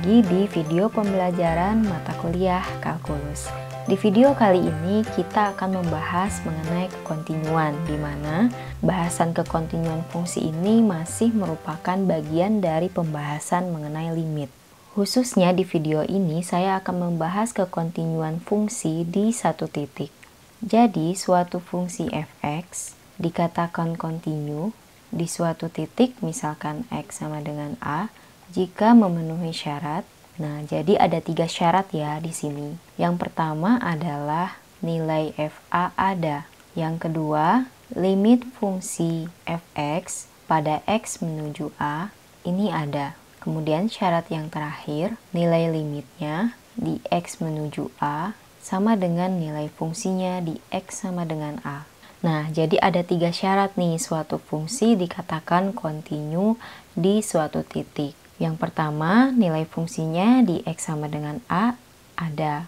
lagi di video pembelajaran mata kuliah kalkulus. Di video kali ini kita akan membahas mengenai kekontinuan di mana bahasan kekontinuan fungsi ini masih merupakan bagian dari pembahasan mengenai limit. Khususnya di video ini saya akan membahas kekontinuan fungsi di satu titik. Jadi suatu fungsi fx dikatakan kontinu di suatu titik misalkan x sama dengan a jika memenuhi syarat. Nah, jadi ada tiga syarat ya di sini. Yang pertama adalah nilai FA ada. Yang kedua, limit fungsi fx pada x menuju a ini ada. Kemudian syarat yang terakhir, nilai limitnya di x menuju a sama dengan nilai fungsinya di x sama dengan a. Nah, jadi ada tiga syarat nih suatu fungsi dikatakan kontinu di suatu titik. Yang pertama, nilai fungsinya di X sama dengan A ada.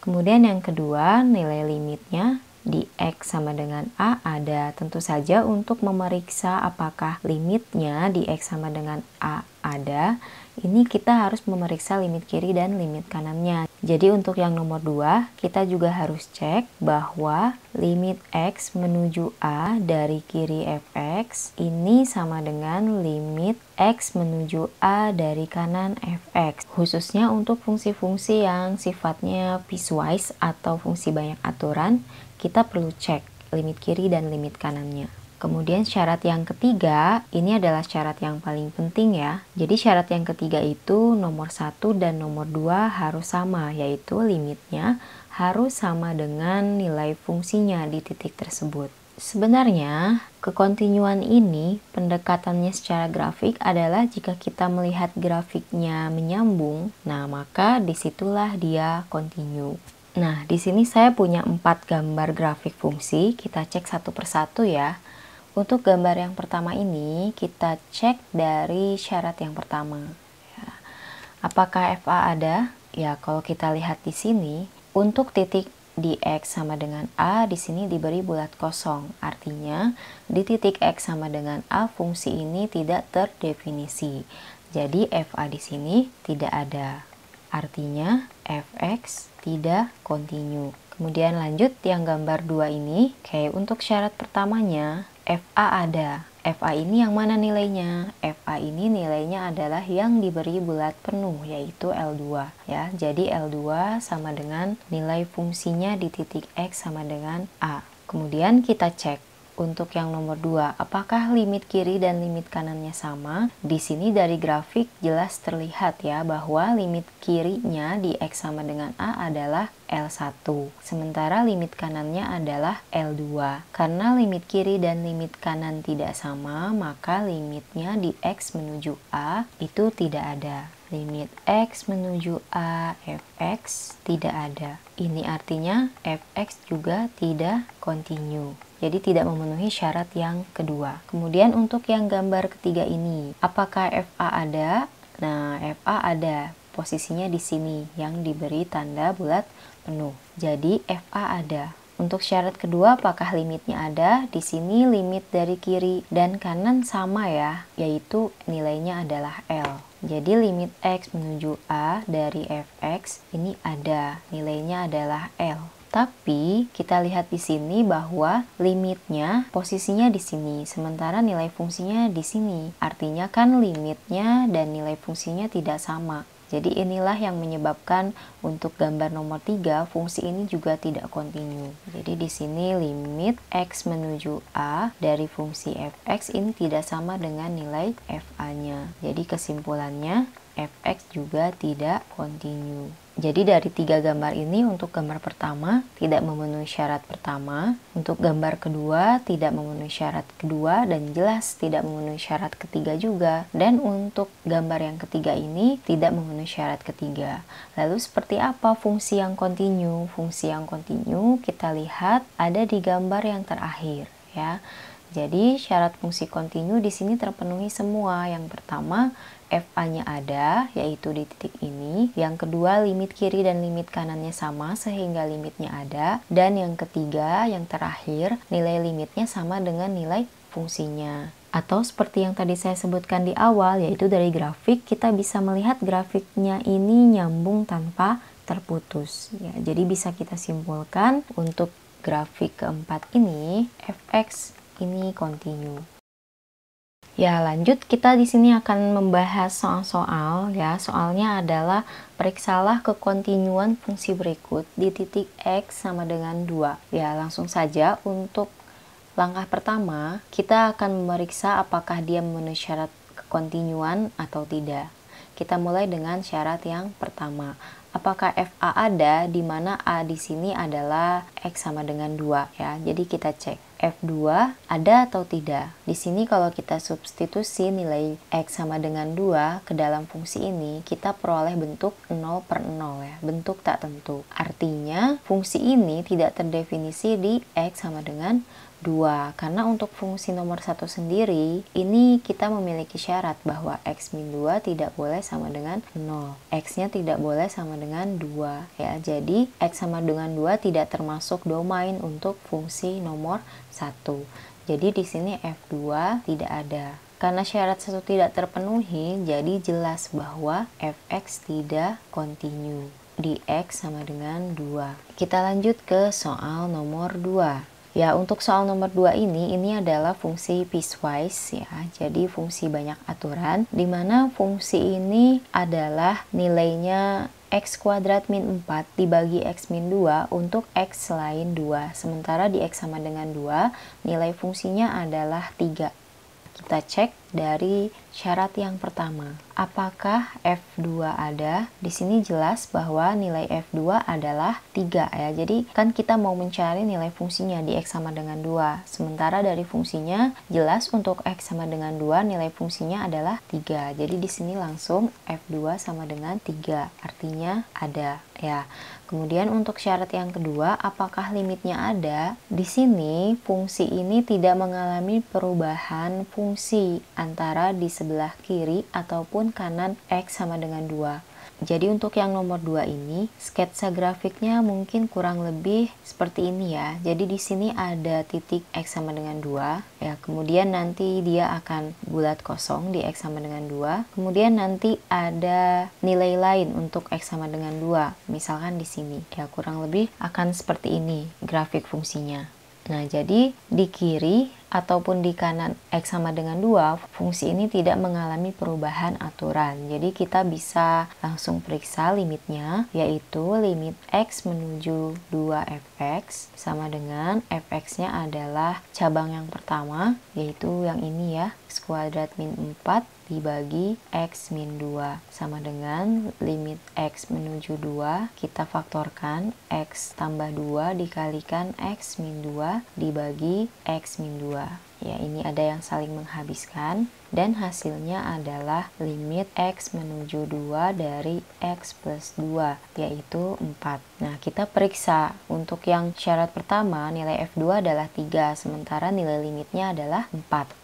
Kemudian yang kedua, nilai limitnya di X sama dengan A ada tentu saja untuk memeriksa apakah limitnya di X sama dengan A ada ini kita harus memeriksa limit kiri dan limit kanannya jadi untuk yang nomor 2 kita juga harus cek bahwa limit X menuju A dari kiri Fx ini sama dengan limit X menuju A dari kanan Fx khususnya untuk fungsi-fungsi yang sifatnya piecewise atau fungsi banyak aturan kita perlu cek limit kiri dan limit kanannya. Kemudian syarat yang ketiga, ini adalah syarat yang paling penting ya. Jadi syarat yang ketiga itu nomor satu dan nomor dua harus sama, yaitu limitnya harus sama dengan nilai fungsinya di titik tersebut. Sebenarnya, kekontinuan ini pendekatannya secara grafik adalah jika kita melihat grafiknya menyambung, nah maka disitulah dia kontinu. Nah, di sini saya punya empat gambar grafik fungsi. Kita cek satu persatu ya. Untuk gambar yang pertama ini, kita cek dari syarat yang pertama. Ya. Apakah FA ada? Ya, kalau kita lihat di sini, untuk titik di X sama dengan A, di sini diberi bulat kosong. Artinya, di titik X sama dengan A, fungsi ini tidak terdefinisi. Jadi, FA di sini tidak ada. Artinya fx tidak kontinu. Kemudian lanjut yang gambar dua ini. Oke, untuk syarat pertamanya FA ada. FA ini yang mana nilainya? FA ini nilainya adalah yang diberi bulat penuh yaitu L2 ya. Jadi L2 sama dengan nilai fungsinya di titik X sama dengan A. Kemudian kita cek untuk yang nomor 2. Apakah limit kiri dan limit kanannya sama? Di sini dari grafik jelas terlihat ya bahwa limit kirinya di X sama dengan A adalah L1. Sementara limit kanannya adalah L2. Karena limit kiri dan limit kanan tidak sama, maka limitnya di X menuju A itu tidak ada limit X menuju A Fx tidak ada. Ini artinya Fx juga tidak continue. Jadi tidak memenuhi syarat yang kedua. Kemudian untuk yang gambar ketiga ini, apakah FA ada? Nah, FA ada. Posisinya di sini yang diberi tanda bulat penuh. Jadi FA ada. Untuk syarat kedua, apakah limitnya ada? Di sini limit dari kiri dan kanan sama ya, yaitu nilainya adalah L. Jadi limit X menuju A dari Fx ini ada, nilainya adalah L. Tapi kita lihat di sini bahwa limitnya posisinya di sini, sementara nilai fungsinya di sini. Artinya kan limitnya dan nilai fungsinya tidak sama. Jadi inilah yang menyebabkan untuk gambar nomor 3 fungsi ini juga tidak kontinu. Jadi di sini limit x menuju a dari fungsi fx ini tidak sama dengan nilai fa-nya. Jadi kesimpulannya fx juga tidak kontinu. Jadi dari tiga gambar ini untuk gambar pertama tidak memenuhi syarat pertama, untuk gambar kedua tidak memenuhi syarat kedua dan jelas tidak memenuhi syarat ketiga juga, dan untuk gambar yang ketiga ini tidak memenuhi syarat ketiga. Lalu seperti apa fungsi yang kontinu? Fungsi yang kontinu kita lihat ada di gambar yang terakhir ya. Jadi syarat fungsi kontinu di sini terpenuhi semua. Yang pertama, FA-nya ada, yaitu di titik ini. Yang kedua, limit kiri dan limit kanannya sama sehingga limitnya ada. Dan yang ketiga, yang terakhir, nilai limitnya sama dengan nilai fungsinya. Atau seperti yang tadi saya sebutkan di awal, yaitu dari grafik, kita bisa melihat grafiknya ini nyambung tanpa terputus. Ya, jadi bisa kita simpulkan untuk grafik keempat ini, fx ini continue. Ya, lanjut kita di sini akan membahas soal-soal ya. Soalnya adalah periksalah kekontinuan fungsi berikut di titik X sama dengan 2. Ya, langsung saja untuk langkah pertama, kita akan memeriksa apakah dia memenuhi syarat kekontinuan atau tidak. Kita mulai dengan syarat yang pertama. Apakah FA ada di mana A di sini adalah X sama dengan 2 ya. Jadi kita cek F2 ada atau tidak. Di sini kalau kita substitusi nilai X sama dengan 2 ke dalam fungsi ini, kita peroleh bentuk 0 per 0 ya, bentuk tak tentu. Artinya, fungsi ini tidak terdefinisi di X sama dengan 2. Karena untuk fungsi nomor satu sendiri, ini kita memiliki syarat bahwa X-2 tidak boleh sama dengan 0. X-nya tidak boleh sama dengan 2. Ya, jadi X sama dengan 2 tidak termasuk domain untuk fungsi nomor 1. Jadi di sini F2 tidak ada. Karena syarat satu tidak terpenuhi, jadi jelas bahwa fx tidak kontinu di x sama dengan 2. Kita lanjut ke soal nomor 2. Ya, untuk soal nomor 2 ini, ini adalah fungsi piecewise ya. Jadi fungsi banyak aturan di mana fungsi ini adalah nilainya x kuadrat min 4 dibagi x min 2 untuk x selain 2. Sementara di x sama dengan 2, nilai fungsinya adalah 3. Kita cek dari syarat yang pertama. Apakah F2 ada? Di sini jelas bahwa nilai F2 adalah 3 ya. Jadi kan kita mau mencari nilai fungsinya di X sama dengan 2. Sementara dari fungsinya jelas untuk X sama dengan 2 nilai fungsinya adalah 3. Jadi di sini langsung F2 sama dengan 3. Artinya ada ya. Kemudian untuk syarat yang kedua, apakah limitnya ada? Di sini fungsi ini tidak mengalami perubahan fungsi antara di sebelah kiri ataupun kanan X sama dengan 2. Jadi untuk yang nomor 2 ini, sketsa grafiknya mungkin kurang lebih seperti ini ya. Jadi di sini ada titik X sama dengan 2, ya. Kemudian nanti dia akan bulat kosong di X sama dengan 2. Kemudian nanti ada nilai lain untuk X sama dengan 2, misalkan di sini. Ya, kurang lebih akan seperti ini grafik fungsinya. Nah, jadi di kiri ataupun di kanan X sama dengan 2, fungsi ini tidak mengalami perubahan aturan. Jadi kita bisa langsung periksa limitnya, yaitu limit X menuju 2fx sama dengan fx-nya adalah cabang yang pertama, yaitu yang ini ya, x kuadrat min 4 dibagi x min 2 sama dengan limit x menuju 2 kita faktorkan x tambah 2 dikalikan x min 2 dibagi x min 2 ya ini ada yang saling menghabiskan dan hasilnya adalah limit X menuju 2 dari X plus 2 yaitu 4 nah kita periksa untuk yang syarat pertama nilai F2 adalah 3 sementara nilai limitnya adalah 4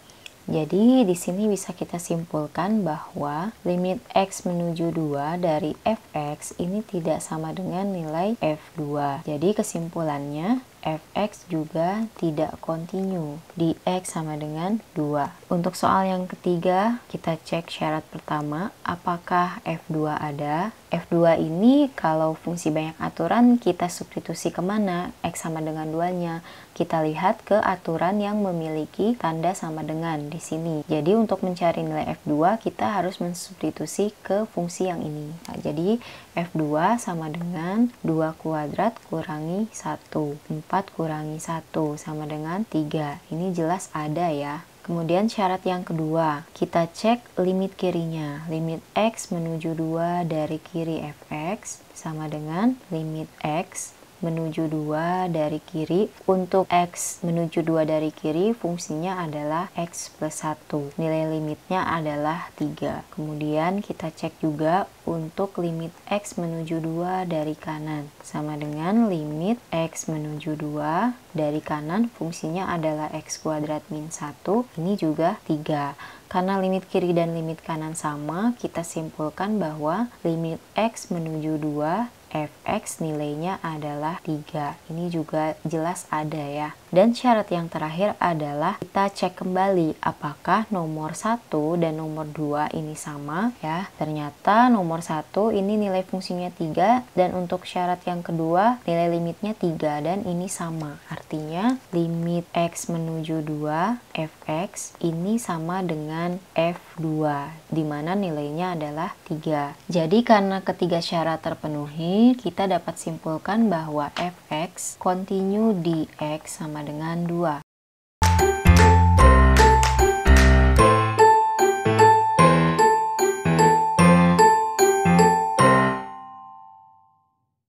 jadi di sini bisa kita simpulkan bahwa limit x menuju 2 dari fx ini tidak sama dengan nilai f2. Jadi kesimpulannya fx juga tidak kontinu di x sama dengan 2. Untuk soal yang ketiga, kita cek syarat pertama, apakah f2 ada? F2 ini kalau fungsi banyak aturan kita substitusi kemana X sama dengan 2-nya. Kita lihat ke aturan yang memiliki tanda sama dengan di sini. Jadi untuk mencari nilai F2 kita harus mensubstitusi ke fungsi yang ini. Nah, jadi F2 sama dengan 2 kuadrat kurangi 1. 4 kurangi 1 sama dengan 3. Ini jelas ada ya. Kemudian syarat yang kedua, kita cek limit kirinya. Limit X menuju 2 dari kiri Fx sama dengan limit X menuju dua dari kiri. Untuk X menuju dua dari kiri fungsinya adalah X plus 1. Nilai limitnya adalah 3. Kemudian kita cek juga untuk limit X menuju dua dari kanan. Sama dengan limit X menuju dua dari kanan fungsinya adalah X kuadrat min 1. Ini juga 3. Karena limit kiri dan limit kanan sama, kita simpulkan bahwa limit X menuju 2 fx nilainya adalah 3 ini juga jelas ada ya dan syarat yang terakhir adalah kita cek kembali apakah nomor 1 dan nomor 2 ini sama ya. Ternyata nomor 1 ini nilai fungsinya 3 dan untuk syarat yang kedua nilai limitnya 3 dan ini sama. Artinya limit X menuju 2 fx ini sama dengan F2 dimana nilainya adalah 3. Jadi karena ketiga syarat terpenuhi kita dapat simpulkan bahwa f X. Continue di X sama dengan 2.